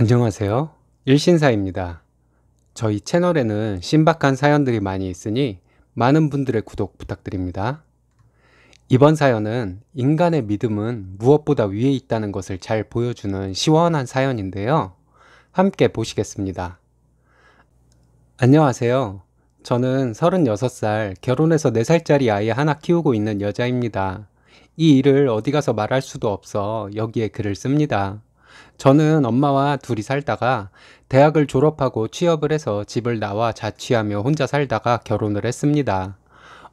안녕하세요. 일신사입니다. 저희 채널에는 신박한 사연들이 많이 있으니 많은 분들의 구독 부탁드립니다. 이번 사연은 인간의 믿음은 무엇보다 위에 있다는 것을 잘 보여주는 시원한 사연인데요. 함께 보시겠습니다. 안녕하세요. 저는 36살 결혼해서 4살짜리 아이 하나 키우고 있는 여자입니다. 이 일을 어디 가서 말할 수도 없어 여기에 글을 씁니다. 저는 엄마와 둘이 살다가 대학을 졸업하고 취업을 해서 집을 나와 자취하며 혼자 살다가 결혼을 했습니다.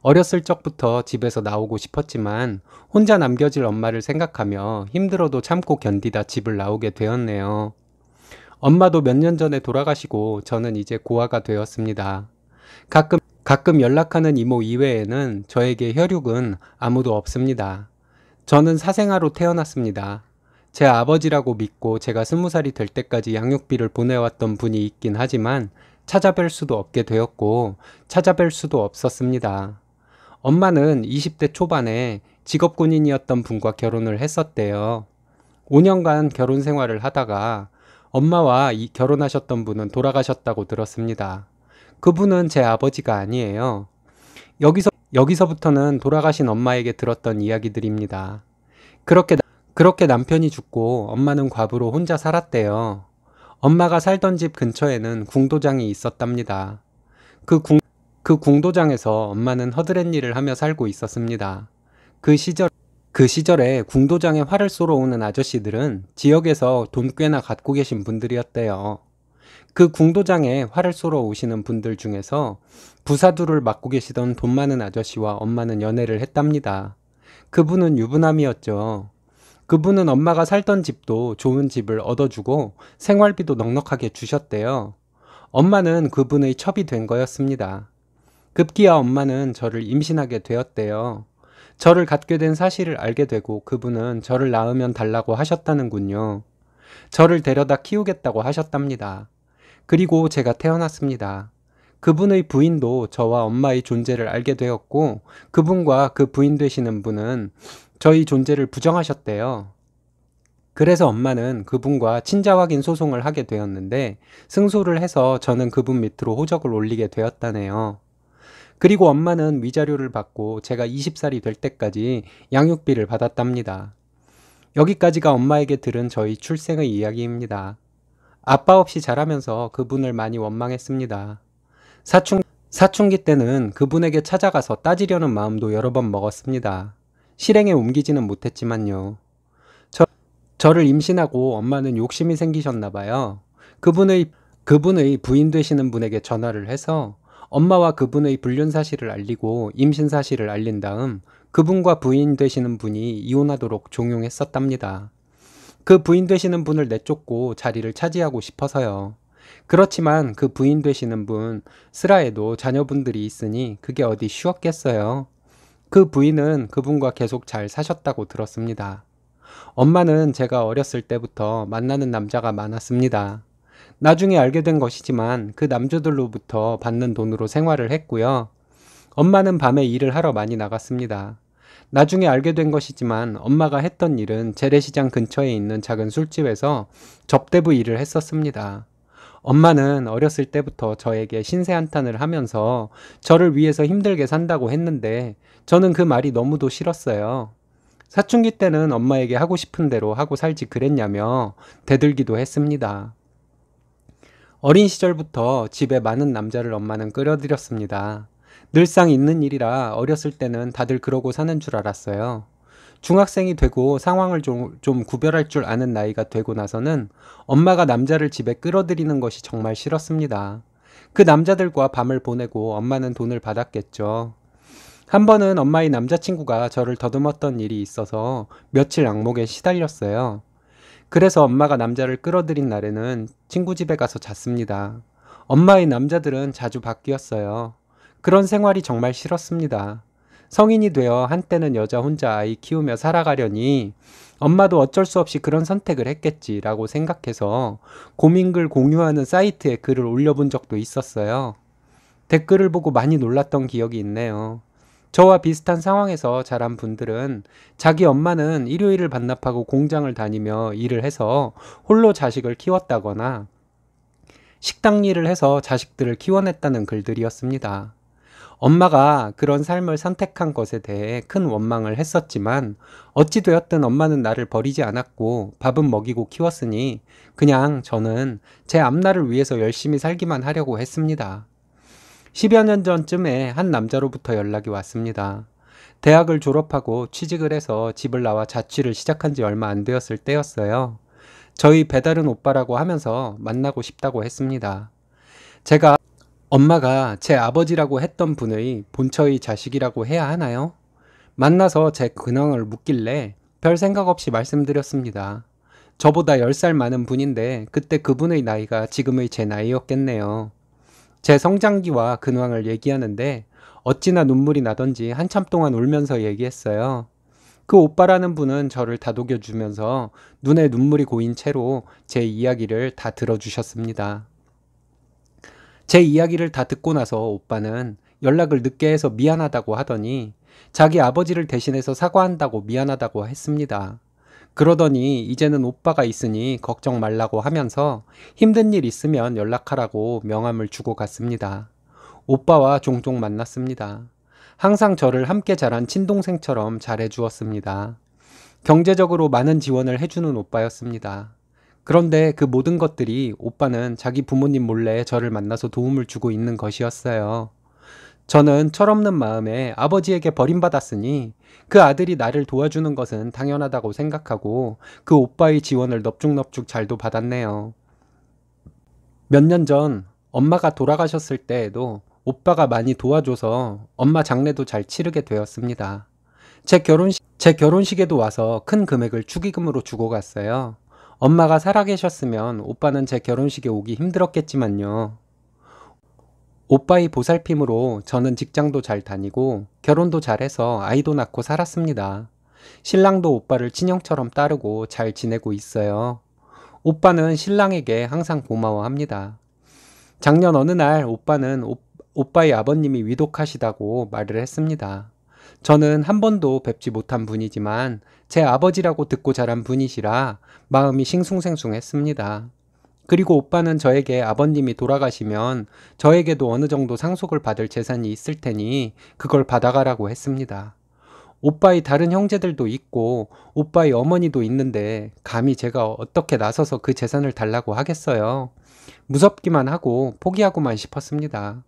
어렸을 적부터 집에서 나오고 싶었지만 혼자 남겨질 엄마를 생각하며 힘들어도 참고 견디다 집을 나오게 되었네요. 엄마도 몇 년 전에 돌아가시고 저는 이제 고아가 되었습니다. 가끔, 가끔 연락하는 이모 이외에는 저에게 혈육은 아무도 없습니다. 저는 사생아로 태어났습니다. 제 아버지라고 믿고 제가 스무 살이 될 때까지 양육비를 보내왔던 분이 있긴 하지만 찾아뵐 수도 없게 되었고 찾아뵐 수도 없었습니다. 엄마는 20대 초반에 직업군인이었던 분과 결혼을 했었대요. 5년간 결혼 생활을 하다가 엄마와 결혼하셨던 분은 돌아가셨다고 들었습니다. 그분은 제 아버지가 아니에요. 여기서, 여기서부터는 돌아가신 엄마에게 들었던 이야기들입니다. 그렇게 그렇게 남편이 죽고 엄마는 과부로 혼자 살았대요. 엄마가 살던 집 근처에는 궁도장이 있었답니다. 그, 궁, 그 궁도장에서 엄마는 허드렛 일을 하며 살고 있었습니다. 그 시절, 그 시절에 궁도장에 활을 쏘러 오는 아저씨들은 지역에서 돈 꽤나 갖고 계신 분들이었대요. 그 궁도장에 활을 쏘러 오시는 분들 중에서 부사두를 맡고 계시던 돈 많은 아저씨와 엄마는 연애를 했답니다. 그분은 유부남이었죠. 그분은 엄마가 살던 집도 좋은 집을 얻어주고 생활비도 넉넉하게 주셨대요. 엄마는 그분의 첩이 된 거였습니다. 급기야 엄마는 저를 임신하게 되었대요. 저를 갖게 된 사실을 알게 되고 그분은 저를 낳으면 달라고 하셨다는군요. 저를 데려다 키우겠다고 하셨답니다. 그리고 제가 태어났습니다. 그분의 부인도 저와 엄마의 존재를 알게 되었고 그분과 그 부인 되시는 분은 저희 존재를 부정하셨대요. 그래서 엄마는 그분과 친자 확인 소송을 하게 되었는데 승소를 해서 저는 그분 밑으로 호적을 올리게 되었다네요. 그리고 엄마는 위자료를 받고 제가 20살이 될 때까지 양육비를 받았답니다. 여기까지가 엄마에게 들은 저희 출생의 이야기입니다. 아빠 없이 자라면서 그분을 많이 원망했습니다. 사춘, 사춘기 때는 그분에게 찾아가서 따지려는 마음도 여러 번 먹었습니다. 실행에 옮기지는 못했지만요. 저, 저를 임신하고 엄마는 욕심이 생기셨나 봐요. 그분의 그분의 부인 되시는 분에게 전화를 해서 엄마와 그분의 불륜 사실을 알리고 임신 사실을 알린 다음 그분과 부인 되시는 분이 이혼하도록 종용했었답니다. 그 부인 되시는 분을 내쫓고 자리를 차지하고 싶어서요. 그렇지만 그 부인 되시는 분, 스라에도 자녀분들이 있으니 그게 어디 쉬웠겠어요. 그 부인은 그분과 계속 잘 사셨다고 들었습니다. 엄마는 제가 어렸을 때부터 만나는 남자가 많았습니다. 나중에 알게 된 것이지만 그 남자들로부터 받는 돈으로 생활을 했고요. 엄마는 밤에 일을 하러 많이 나갔습니다. 나중에 알게 된 것이지만 엄마가 했던 일은 재래시장 근처에 있는 작은 술집에서 접대부 일을 했었습니다. 엄마는 어렸을 때부터 저에게 신세 한탄을 하면서 저를 위해서 힘들게 산다고 했는데 저는 그 말이 너무도 싫었어요. 사춘기 때는 엄마에게 하고 싶은 대로 하고 살지 그랬냐며 대들기도 했습니다. 어린 시절부터 집에 많은 남자를 엄마는 끌어들였습니다. 늘상 있는 일이라 어렸을 때는 다들 그러고 사는 줄 알았어요. 중학생이 되고 상황을 좀, 좀 구별할 줄 아는 나이가 되고 나서는 엄마가 남자를 집에 끌어들이는 것이 정말 싫었습니다. 그 남자들과 밤을 보내고 엄마는 돈을 받았겠죠. 한 번은 엄마의 남자친구가 저를 더듬었던 일이 있어서 며칠 악몽에 시달렸어요. 그래서 엄마가 남자를 끌어들인 날에는 친구 집에 가서 잤습니다. 엄마의 남자들은 자주 바뀌었어요. 그런 생활이 정말 싫었습니다. 성인이 되어 한때는 여자 혼자 아이 키우며 살아가려니 엄마도 어쩔 수 없이 그런 선택을 했겠지라고 생각해서 고민글 공유하는 사이트에 글을 올려본 적도 있었어요. 댓글을 보고 많이 놀랐던 기억이 있네요. 저와 비슷한 상황에서 자란 분들은 자기 엄마는 일요일을 반납하고 공장을 다니며 일을 해서 홀로 자식을 키웠다거나 식당 일을 해서 자식들을 키워냈다는 글들이었습니다. 엄마가 그런 삶을 선택한 것에 대해 큰 원망을 했었지만 어찌되었든 엄마는 나를 버리지 않았고 밥은 먹이고 키웠으니 그냥 저는 제 앞날을 위해서 열심히 살기만 하려고 했습니다. 10여 년 전쯤에 한 남자로부터 연락이 왔습니다. 대학을 졸업하고 취직을 해서 집을 나와 자취를 시작한 지 얼마 안 되었을 때였어요. 저희 배달은 오빠라고 하면서 만나고 싶다고 했습니다. 제가 엄마가 제 아버지라고 했던 분의 본처의 자식이라고 해야 하나요? 만나서 제 근황을 묻길래 별 생각 없이 말씀드렸습니다. 저보다 10살 많은 분인데 그때 그분의 나이가 지금의 제 나이였겠네요. 제 성장기와 근황을 얘기하는데 어찌나 눈물이 나던지 한참 동안 울면서 얘기했어요. 그 오빠라는 분은 저를 다독여주면서 눈에 눈물이 고인 채로 제 이야기를 다 들어주셨습니다. 제 이야기를 다 듣고 나서 오빠는 연락을 늦게 해서 미안하다고 하더니 자기 아버지를 대신해서 사과한다고 미안하다고 했습니다. 그러더니 이제는 오빠가 있으니 걱정 말라고 하면서 힘든 일 있으면 연락하라고 명함을 주고 갔습니다. 오빠와 종종 만났습니다. 항상 저를 함께 자란 친동생처럼 잘해주었습니다. 경제적으로 많은 지원을 해주는 오빠였습니다. 그런데 그 모든 것들이 오빠는 자기 부모님 몰래 저를 만나서 도움을 주고 있는 것이었어요. 저는 철없는 마음에 아버지에게 버림받았으니 그 아들이 나를 도와주는 것은 당연하다고 생각하고 그 오빠의 지원을 넙죽넙죽 잘도 받았네요. 몇 년 전 엄마가 돌아가셨을 때에도 오빠가 많이 도와줘서 엄마 장례도 잘 치르게 되었습니다. 제 결혼식, 제 결혼식에도 와서 큰 금액을 축의금으로 주고 갔어요. 엄마가 살아계셨으면 오빠는 제 결혼식에 오기 힘들었겠지만요. 오빠의 보살핌으로 저는 직장도 잘 다니고 결혼도 잘해서 아이도 낳고 살았습니다. 신랑도 오빠를 친형처럼 따르고 잘 지내고 있어요. 오빠는 신랑에게 항상 고마워합니다. 작년 어느 날 오빠는 오, 오빠의 아버님이 위독하시다고 말을 했습니다. 저는 한 번도 뵙지 못한 분이지만 제 아버지라고 듣고 자란 분이시라 마음이 싱숭생숭했습니다. 그리고 오빠는 저에게 아버님이 돌아가시면 저에게도 어느 정도 상속을 받을 재산이 있을 테니 그걸 받아가라고 했습니다. 오빠의 다른 형제들도 있고 오빠의 어머니도 있는데 감히 제가 어떻게 나서서 그 재산을 달라고 하겠어요. 무섭기만 하고 포기하고만 싶었습니다.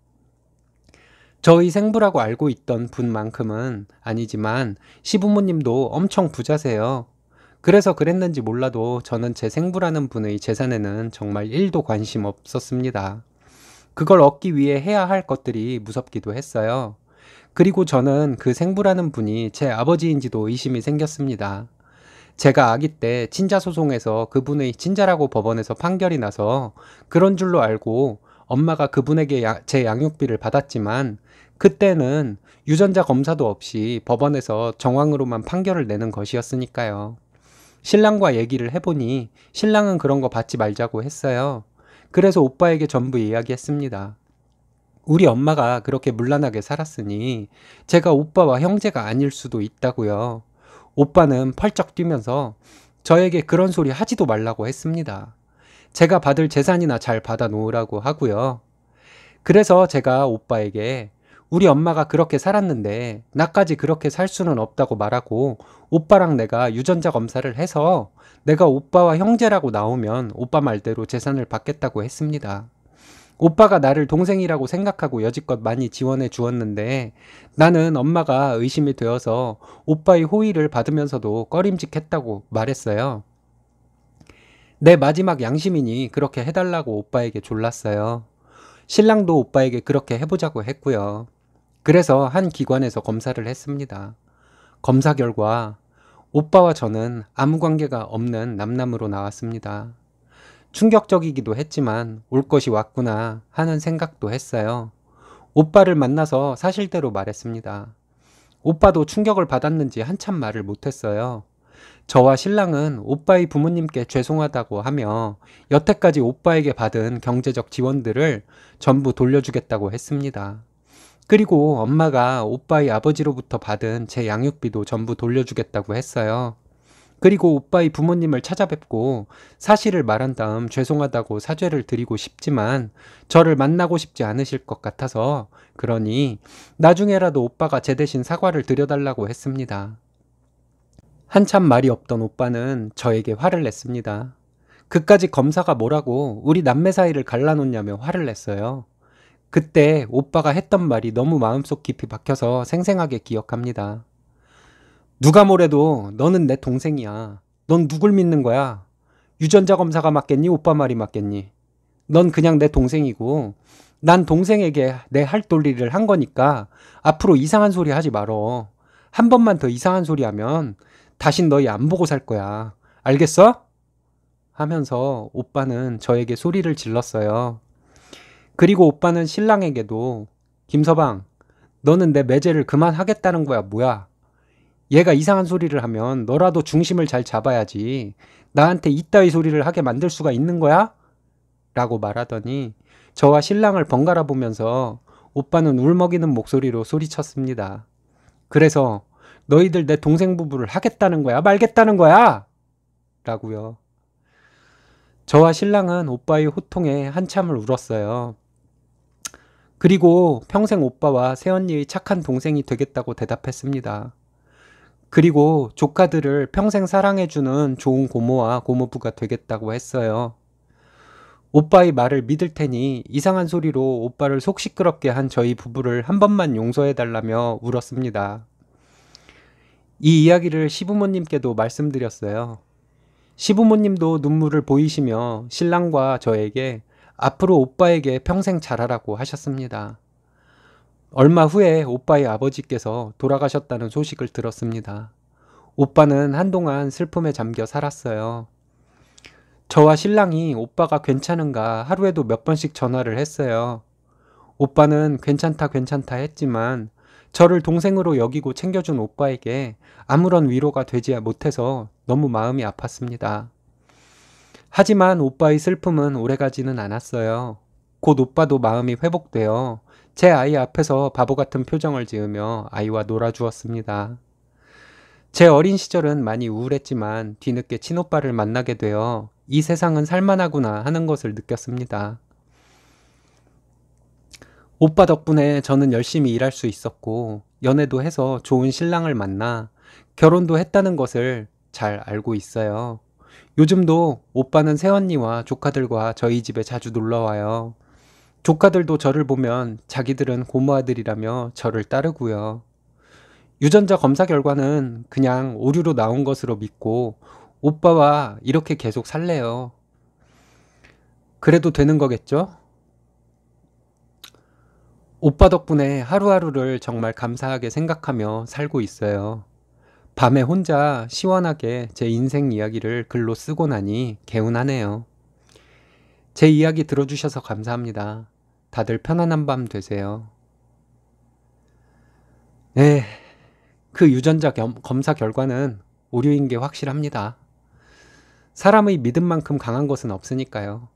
저희 생부라고 알고 있던 분만큼은 아니지만 시부모님도 엄청 부자세요. 그래서 그랬는지 몰라도 저는 제 생부라는 분의 재산에는 정말 1도 관심 없었습니다. 그걸 얻기 위해 해야 할 것들이 무섭기도 했어요. 그리고 저는 그 생부라는 분이 제 아버지인지도 의심이 생겼습니다. 제가 아기 때 친자 소송에서 그분의 친자라고 법원에서 판결이 나서 그런 줄로 알고 엄마가 그분에게 야, 제 양육비를 받았지만 그때는 유전자 검사도 없이 법원에서 정황으로만 판결을 내는 것이었으니까요. 신랑과 얘기를 해보니 신랑은 그런 거 받지 말자고 했어요. 그래서 오빠에게 전부 이야기했습니다. 우리 엄마가 그렇게 물란하게 살았으니 제가 오빠와 형제가 아닐 수도 있다고요. 오빠는 펄쩍 뛰면서 저에게 그런 소리 하지도 말라고 했습니다. 제가 받을 재산이나 잘 받아 놓으라고 하고요. 그래서 제가 오빠에게 우리 엄마가 그렇게 살았는데 나까지 그렇게 살 수는 없다고 말하고 오빠랑 내가 유전자 검사를 해서 내가 오빠와 형제라고 나오면 오빠 말대로 재산을 받겠다고 했습니다. 오빠가 나를 동생이라고 생각하고 여지껏 많이 지원해 주었는데 나는 엄마가 의심이 되어서 오빠의 호의를 받으면서도 꺼림직했다고 말했어요. 내 마지막 양심이니 그렇게 해달라고 오빠에게 졸랐어요. 신랑도 오빠에게 그렇게 해보자고 했고요. 그래서 한 기관에서 검사를 했습니다. 검사 결과 오빠와 저는 아무 관계가 없는 남남으로 나왔습니다. 충격적이기도 했지만 올 것이 왔구나 하는 생각도 했어요. 오빠를 만나서 사실대로 말했습니다. 오빠도 충격을 받았는지 한참 말을 못했어요. 저와 신랑은 오빠의 부모님께 죄송하다고 하며 여태까지 오빠에게 받은 경제적 지원들을 전부 돌려주겠다고 했습니다. 그리고 엄마가 오빠의 아버지로부터 받은 제 양육비도 전부 돌려주겠다고 했어요. 그리고 오빠의 부모님을 찾아뵙고 사실을 말한 다음 죄송하다고 사죄를 드리고 싶지만 저를 만나고 싶지 않으실 것 같아서 그러니 나중에라도 오빠가 제 대신 사과를 드려달라고 했습니다. 한참 말이 없던 오빠는 저에게 화를 냈습니다. 그까지 검사가 뭐라고 우리 남매 사이를 갈라놓냐며 화를 냈어요. 그때 오빠가 했던 말이 너무 마음속 깊이 박혀서 생생하게 기억합니다. 누가 뭐래도 너는 내 동생이야. 넌 누굴 믿는 거야? 유전자 검사가 맞겠니? 오빠 말이 맞겠니? 넌 그냥 내 동생이고 난 동생에게 내 할돌리를한 거니까 앞으로 이상한 소리 하지 말어. 한 번만 더 이상한 소리 하면 다신 너희 안 보고 살 거야. 알겠어? 하면서 오빠는 저에게 소리를 질렀어요. 그리고 오빠는 신랑에게도 김서방, 너는 내 매제를 그만하겠다는 거야, 뭐야? 얘가 이상한 소리를 하면 너라도 중심을 잘 잡아야지. 나한테 이따위 소리를 하게 만들 수가 있는 거야? 라고 말하더니 저와 신랑을 번갈아 보면서 오빠는 울먹이는 목소리로 소리쳤습니다. 그래서 너희들 내 동생 부부를 하겠다는 거야? 말겠다는 거야? 라고요. 저와 신랑은 오빠의 호통에 한참을 울었어요. 그리고 평생 오빠와 새언니의 착한 동생이 되겠다고 대답했습니다. 그리고 조카들을 평생 사랑해주는 좋은 고모와 고모부가 되겠다고 했어요. 오빠의 말을 믿을 테니 이상한 소리로 오빠를 속 시끄럽게 한 저희 부부를 한 번만 용서해달라며 울었습니다. 이 이야기를 시부모님께도 말씀드렸어요. 시부모님도 눈물을 보이시며 신랑과 저에게 앞으로 오빠에게 평생 잘하라고 하셨습니다. 얼마 후에 오빠의 아버지께서 돌아가셨다는 소식을 들었습니다. 오빠는 한동안 슬픔에 잠겨 살았어요. 저와 신랑이 오빠가 괜찮은가 하루에도 몇 번씩 전화를 했어요. 오빠는 괜찮다 괜찮다 했지만 저를 동생으로 여기고 챙겨준 오빠에게 아무런 위로가 되지 못해서 너무 마음이 아팠습니다. 하지만 오빠의 슬픔은 오래가지는 않았어요. 곧 오빠도 마음이 회복되어 제 아이 앞에서 바보 같은 표정을 지으며 아이와 놀아주었습니다. 제 어린 시절은 많이 우울했지만 뒤늦게 친오빠를 만나게 되어 이 세상은 살만하구나 하는 것을 느꼈습니다. 오빠 덕분에 저는 열심히 일할 수 있었고, 연애도 해서 좋은 신랑을 만나, 결혼도 했다는 것을 잘 알고 있어요. 요즘도 오빠는 새언니와 조카들과 저희 집에 자주 놀러와요. 조카들도 저를 보면 자기들은 고모아들이라며 저를 따르고요. 유전자 검사 결과는 그냥 오류로 나온 것으로 믿고 오빠와 이렇게 계속 살래요. 그래도 되는 거겠죠? 오빠 덕분에 하루하루를 정말 감사하게 생각하며 살고 있어요. 밤에 혼자 시원하게 제 인생 이야기를 글로 쓰고 나니 개운하네요. 제 이야기 들어주셔서 감사합니다. 다들 편안한 밤 되세요. 네, 그 유전자 겸, 검사 결과는 오류인 게 확실합니다. 사람의 믿음만큼 강한 것은 없으니까요.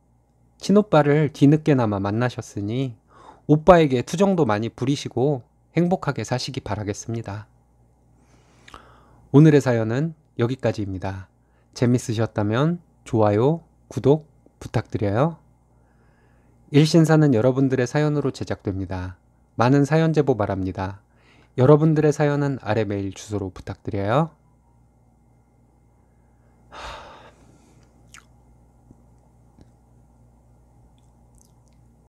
친오빠를 뒤늦게나마 만나셨으니 오빠에게 투정도 많이 부리시고 행복하게 사시기 바라겠습니다. 오늘의 사연은 여기까지입니다. 재밌으셨다면 좋아요, 구독 부탁드려요. 일신사는 여러분들의 사연으로 제작됩니다. 많은 사연 제보 바랍니다. 여러분들의 사연은 아래 메일 주소로 부탁드려요.